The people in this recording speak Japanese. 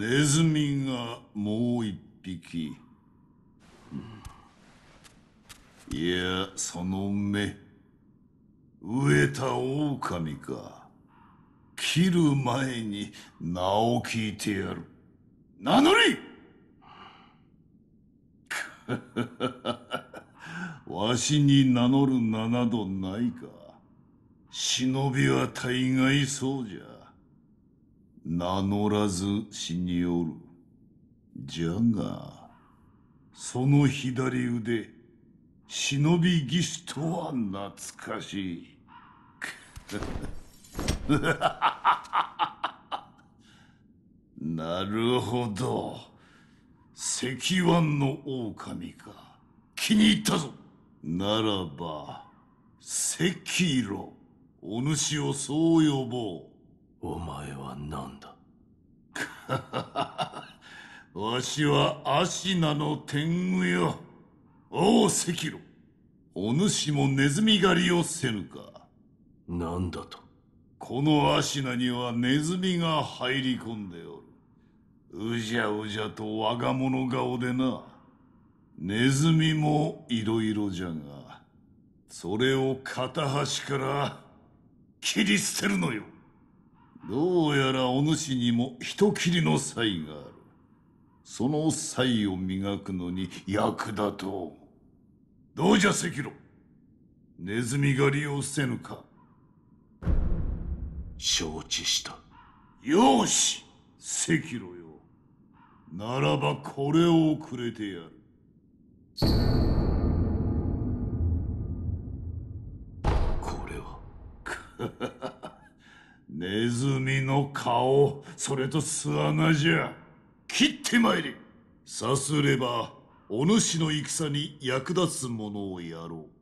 ネズミがもう一匹。いや、その目。飢えた狼か。切る前に名を聞いてやる。名乗り わしに名乗る名などないか。忍びは大概そうじゃ。名乗らず死におる。じゃが、その左腕、忍び義士とは懐かしい。なるほど。石腕の狼か。気に入ったぞ。ならば、赤色、お主をそう呼ぼう。お前は何だ わしはアシナの天狗よ。おお、赤炉。お主もネズミ狩りをせぬか。何だとこのアシナにはネズミが入り込んでおる。うじゃうじゃと我が物顔でな。ネズミもいろいろじゃが、それを片端から切り捨てるのよ。どうやらお主にも人斬りの才がある。その才を磨くのに役立とう。どうじゃ赤炉ネズミ狩りをせぬか承知した。よし赤炉よ。ならばこれをくれてやる。これは ネズミの顔、それと巣穴じゃ。切って参れ。さすれば、お主の戦に役立つものをやろう。